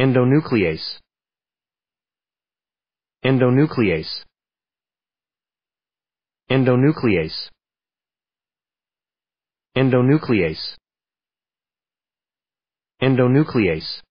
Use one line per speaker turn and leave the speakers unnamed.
endonuclease endonuclease endonuclease endonuclease endonuclease